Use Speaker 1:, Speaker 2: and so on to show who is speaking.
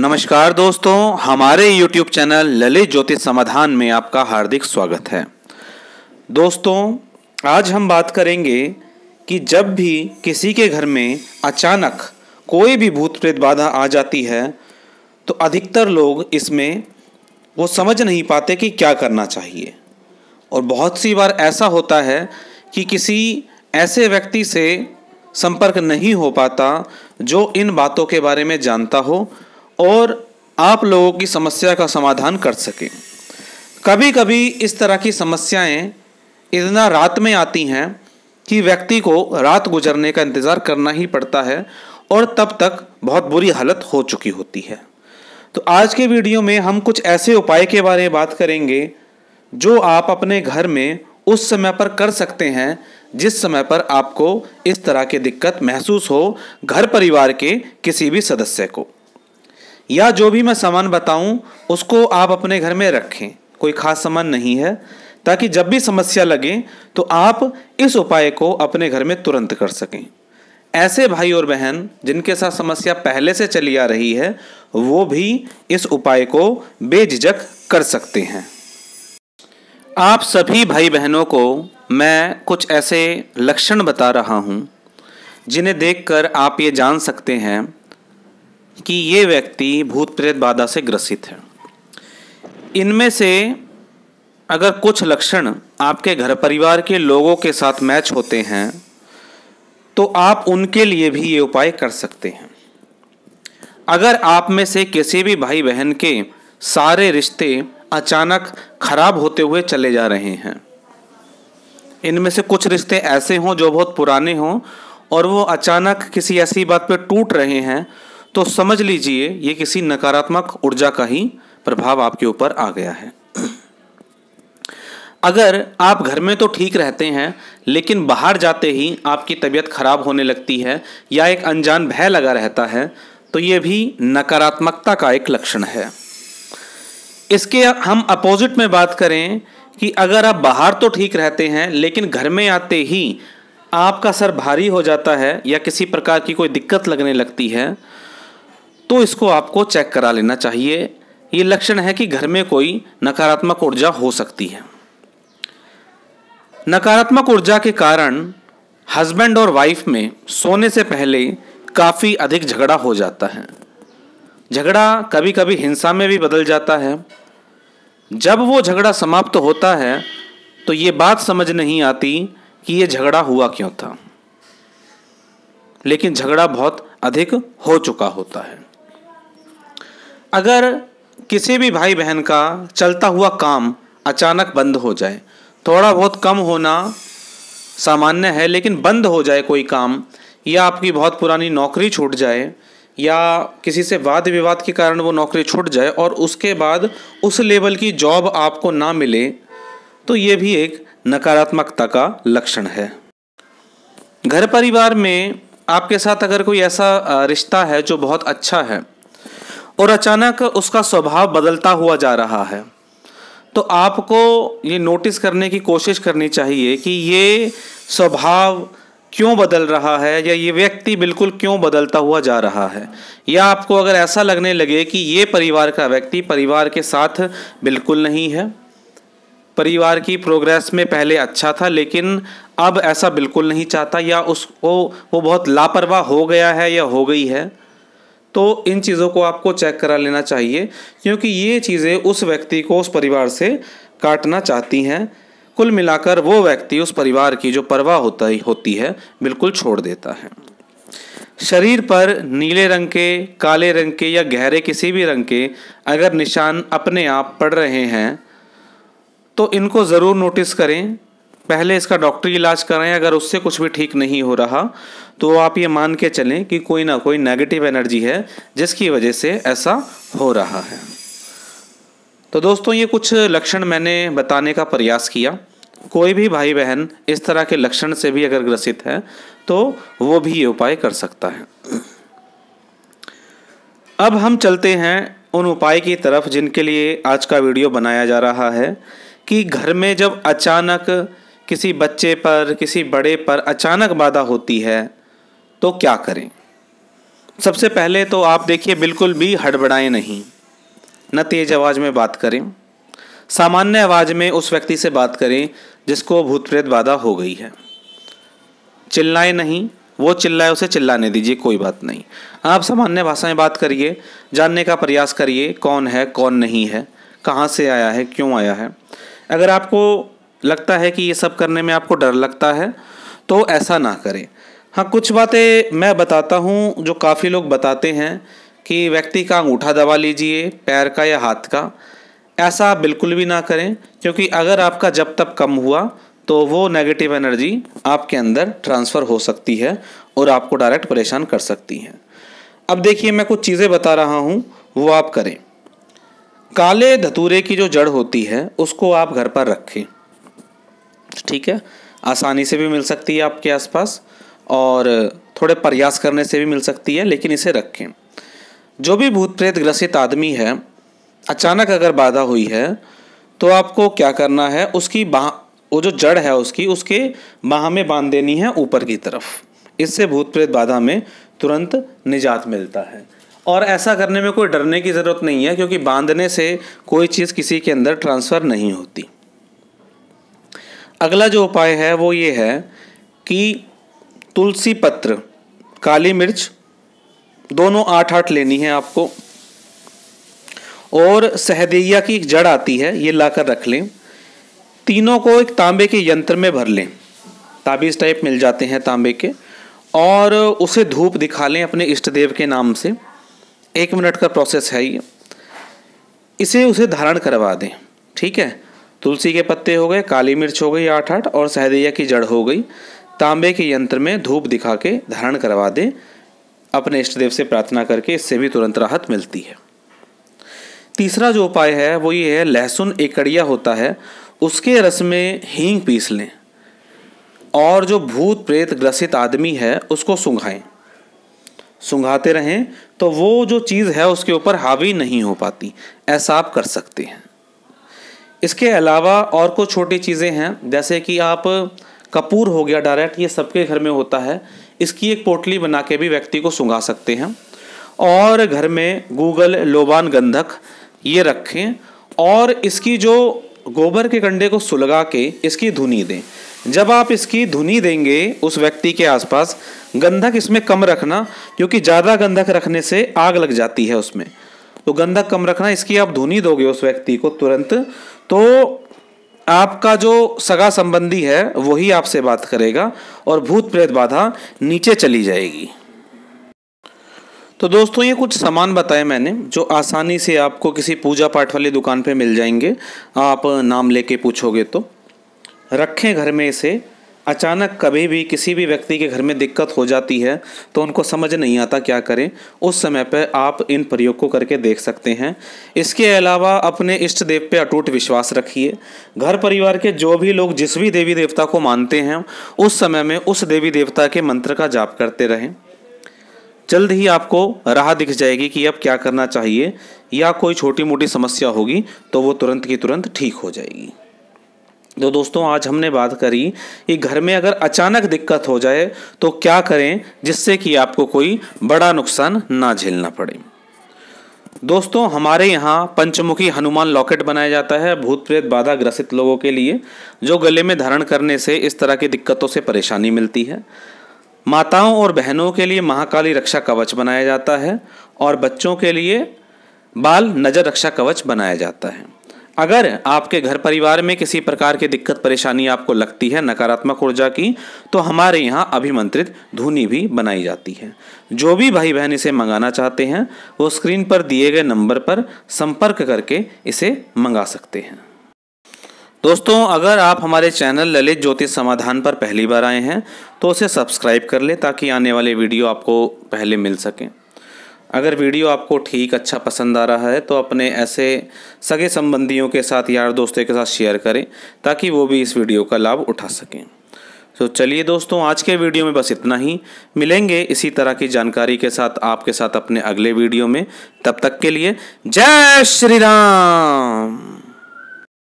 Speaker 1: नमस्कार दोस्तों हमारे YouTube चैनल ललित ज्योतिष समाधान में आपका हार्दिक स्वागत है दोस्तों आज हम बात करेंगे कि जब भी किसी के घर में अचानक कोई भी भूत प्रेत बाधा आ जाती है तो अधिकतर लोग इसमें वो समझ नहीं पाते कि क्या करना चाहिए और बहुत सी बार ऐसा होता है कि किसी ऐसे व्यक्ति से संपर्क नहीं हो पाता जो इन बातों के बारे में जानता हो और आप लोगों की समस्या का समाधान कर सकें कभी कभी इस तरह की समस्याएं इतना रात में आती हैं कि व्यक्ति को रात गुजरने का इंतज़ार करना ही पड़ता है और तब तक बहुत बुरी हालत हो चुकी होती है तो आज के वीडियो में हम कुछ ऐसे उपाय के बारे में बात करेंगे जो आप अपने घर में उस समय पर कर सकते हैं जिस समय पर आपको इस तरह की दिक्कत महसूस हो घर परिवार के किसी भी सदस्य को या जो भी मैं सामान बताऊं उसको आप अपने घर में रखें कोई खास सामान नहीं है ताकि जब भी समस्या लगे तो आप इस उपाय को अपने घर में तुरंत कर सकें ऐसे भाई और बहन जिनके साथ समस्या पहले से चली आ रही है वो भी इस उपाय को बेझिझक कर सकते हैं आप सभी भाई बहनों को मैं कुछ ऐसे लक्षण बता रहा हूँ जिन्हें देखकर आप ये जान सकते हैं कि ये व्यक्ति भूत प्रेत बाधा से ग्रसित है इनमें से अगर कुछ लक्षण आपके घर परिवार के लोगों के साथ मैच होते हैं तो आप उनके लिए भी ये उपाय कर सकते हैं अगर आप में से किसी भी भाई बहन के सारे रिश्ते अचानक खराब होते हुए चले जा रहे हैं इनमें से कुछ रिश्ते ऐसे हों जो बहुत पुराने हों और वो अचानक किसी ऐसी बात पर टूट रहे हैं तो समझ लीजिए ये किसी नकारात्मक ऊर्जा का ही प्रभाव आपके ऊपर आ गया है अगर आप घर में तो ठीक रहते हैं लेकिन बाहर जाते ही आपकी तबीयत खराब होने लगती है या एक अनजान भय लगा रहता है तो ये भी नकारात्मकता का एक लक्षण है इसके हम अपोजिट में बात करें कि अगर आप बाहर तो ठीक रहते हैं लेकिन घर में आते ही आपका सर भारी हो जाता है या किसी प्रकार की कोई दिक्कत लगने लगती है तो इसको आपको चेक करा लेना चाहिए ये लक्षण है कि घर में कोई नकारात्मक ऊर्जा हो सकती है नकारात्मक ऊर्जा के कारण हस्बैंड और वाइफ में सोने से पहले काफ़ी अधिक झगड़ा हो जाता है झगड़ा कभी कभी हिंसा में भी बदल जाता है जब वो झगड़ा समाप्त होता है तो ये बात समझ नहीं आती कि ये झगड़ा हुआ क्यों था लेकिन झगड़ा बहुत अधिक हो चुका होता है अगर किसी भी भाई बहन का चलता हुआ काम अचानक बंद हो जाए थोड़ा बहुत कम होना सामान्य है लेकिन बंद हो जाए कोई काम या आपकी बहुत पुरानी नौकरी छूट जाए या किसी से वाद विवाद के कारण वो नौकरी छूट जाए और उसके बाद उस लेवल की जॉब आपको ना मिले तो ये भी एक नकारात्मकता का लक्षण है घर परिवार में आपके साथ अगर कोई ऐसा रिश्ता है जो बहुत अच्छा है और अचानक उसका स्वभाव बदलता हुआ जा रहा है तो आपको ये नोटिस करने की कोशिश करनी चाहिए कि ये स्वभाव क्यों बदल रहा है या ये व्यक्ति बिल्कुल क्यों बदलता हुआ जा रहा है या आपको अगर ऐसा लगने लगे कि ये परिवार का व्यक्ति परिवार के साथ बिल्कुल नहीं है परिवार की प्रोग्रेस में पहले अच्छा था लेकिन अब ऐसा बिल्कुल नहीं चाहता या उसको वो बहुत लापरवाह हो गया है या हो गई है तो इन चीज़ों को आपको चेक करा लेना चाहिए क्योंकि ये चीज़ें उस व्यक्ति को उस परिवार से काटना चाहती हैं कुल मिलाकर वो व्यक्ति उस परिवार की जो परवाह होता ही होती है बिल्कुल छोड़ देता है शरीर पर नीले रंग के काले रंग के या गहरे किसी भी रंग के अगर निशान अपने आप पड़ रहे हैं तो इनको ज़रूर नोटिस करें पहले इसका डॉक्टरी इलाज कराएं अगर उससे कुछ भी ठीक नहीं हो रहा तो आप ये मान के चलें कि कोई ना कोई नेगेटिव एनर्जी है जिसकी वजह से ऐसा हो रहा है तो दोस्तों ये कुछ लक्षण मैंने बताने का प्रयास किया कोई भी भाई बहन इस तरह के लक्षण से भी अगर ग्रसित है तो वो भी ये उपाय कर सकता है अब हम चलते हैं उन उपाय की तरफ जिनके लिए आज का वीडियो बनाया जा रहा है कि घर में जब अचानक किसी बच्चे पर किसी बड़े पर अचानक बाधा होती है तो क्या करें सबसे पहले तो आप देखिए बिल्कुल भी हड़बड़ाएं नहीं न तेज आवाज़ में बात करें सामान्य आवाज़ में उस व्यक्ति से बात करें जिसको भूत प्रेत बाधा हो गई है चिल्लाए नहीं वो चिल्लाए उसे चिल्लाने दीजिए कोई बात नहीं आप सामान्य भाषा में बात करिए जानने का प्रयास करिए कौन है कौन नहीं है कहाँ से आया है क्यों आया है अगर आपको लगता है कि ये सब करने में आपको डर लगता है तो ऐसा ना करें हाँ कुछ बातें मैं बताता हूँ जो काफ़ी लोग बताते हैं कि व्यक्ति का अंगूठा दबा लीजिए पैर का या हाथ का ऐसा आप बिल्कुल भी ना करें क्योंकि अगर आपका जब तब कम हुआ तो वो नेगेटिव एनर्जी आपके अंदर ट्रांसफ़र हो सकती है और आपको डायरेक्ट परेशान कर सकती है अब देखिए मैं कुछ चीज़ें बता रहा हूँ वो आप करें काले धतूरे की जो जड़ होती है उसको आप घर पर रखें ठीक है आसानी से भी मिल सकती है आपके आसपास और थोड़े प्रयास करने से भी मिल सकती है लेकिन इसे रखें जो भी भूत प्रेत ग्रसित आदमी है अचानक अगर बाधा हुई है तो आपको क्या करना है उसकी बाह वो जो जड़ है उसकी उसके बाह में बांध देनी है ऊपर की तरफ इससे भूत प्रेत बाधा में तुरंत निजात मिलता है और ऐसा करने में कोई डरने की ज़रूरत नहीं है क्योंकि बांधने से कोई चीज़ किसी के अंदर ट्रांसफ़र नहीं होती अगला जो उपाय है वो ये है कि तुलसी पत्र काली मिर्च दोनों आठ आठ लेनी है आपको और सहदेया की एक जड़ आती है ये लाकर रख लें तीनों को एक तांबे के यंत्र में भर लें ताबीज़ टाइप मिल जाते हैं तांबे के और उसे धूप दिखा लें अपने इष्ट देव के नाम से एक मिनट का प्रोसेस है ये इसे उसे धारण करवा दें ठीक है तुलसी के पत्ते हो गए काली मिर्च हो गई आठ आठ और सहदैया की जड़ हो गई तांबे के यंत्र में धूप दिखा के धारण करवा दें अपने इष्ट देव से प्रार्थना करके इससे भी तुरंत राहत मिलती है तीसरा जो उपाय है वो ये है लहसुन एकड़िया होता है उसके रस में हींग पीस लें और जो भूत प्रेत ग्रसित आदमी है उसको सुंघाएं सुंघाते रहें तो वो जो चीज़ है उसके ऊपर हावी नहीं हो पाती ऐसा आप कर सकते हैं इसके अलावा और कुछ छोटी चीज़ें हैं जैसे कि आप कपूर हो गया डायरेक्ट ये सबके घर में होता है इसकी एक पोटली बना के भी व्यक्ति को सुंगा सकते हैं और घर में गूगल लोबान गंधक ये रखें और इसकी जो गोबर के कंडे को सुलगा के इसकी धुनी दें जब आप इसकी धुनी देंगे उस व्यक्ति के आसपास गंधक इसमें कम रखना क्योंकि ज़्यादा गंधक रखने से आग लग जाती है उसमें तो गंधक कम रखना इसकी आप धुनी दोगे उस व्यक्ति को तुरंत तो आपका जो सगा संबंधी है वही आपसे बात करेगा और भूत प्रेत बाधा नीचे चली जाएगी तो दोस्तों ये कुछ सामान बताए मैंने जो आसानी से आपको किसी पूजा पाठ वाली दुकान पे मिल जाएंगे आप नाम लेके पूछोगे तो रखें घर में इसे अचानक कभी भी किसी भी व्यक्ति के घर में दिक्कत हो जाती है तो उनको समझ नहीं आता क्या करें उस समय पर आप इन प्रयोग को करके देख सकते हैं इसके अलावा अपने इष्ट देव पे अटूट विश्वास रखिए घर परिवार के जो भी लोग जिस भी देवी देवता को मानते हैं उस समय में उस देवी देवता के मंत्र का जाप करते रहें जल्द ही आपको राह दिख जाएगी कि अब क्या करना चाहिए या कोई छोटी मोटी समस्या होगी तो वो तुरंत की तुरंत ठीक हो जाएगी तो दोस्तों आज हमने बात करी कि घर में अगर अचानक दिक्कत हो जाए तो क्या करें जिससे कि आपको कोई बड़ा नुकसान ना झेलना पड़े दोस्तों हमारे यहाँ पंचमुखी हनुमान लॉकेट बनाया जाता है भूत प्रेत बाधा ग्रसित लोगों के लिए जो गले में धारण करने से इस तरह की दिक्कतों से परेशानी मिलती है माताओं और बहनों के लिए महाकाली रक्षा कवच बनाया जाता है और बच्चों के लिए बाल नजर रक्षा कवच बनाया जाता है अगर आपके घर परिवार में किसी प्रकार की दिक्कत परेशानी आपको लगती है नकारात्मक ऊर्जा की तो हमारे यहाँ अभिमंत्रित धुनी भी बनाई जाती है जो भी भाई बहन इसे मंगाना चाहते हैं वो स्क्रीन पर दिए गए नंबर पर संपर्क करके इसे मंगा सकते हैं दोस्तों अगर आप हमारे चैनल ललित ज्योतिष समाधान पर पहली बार आए हैं तो उसे सब्सक्राइब कर लें ताकि आने वाले वीडियो आपको पहले मिल सकें अगर वीडियो आपको ठीक अच्छा पसंद आ रहा है तो अपने ऐसे सगे संबंधियों के साथ यार दोस्तों के साथ शेयर करें ताकि वो भी इस वीडियो का लाभ उठा सकें तो चलिए दोस्तों आज के वीडियो में बस इतना ही मिलेंगे इसी तरह की जानकारी के साथ आपके साथ अपने अगले वीडियो में तब तक के लिए जय श्री राम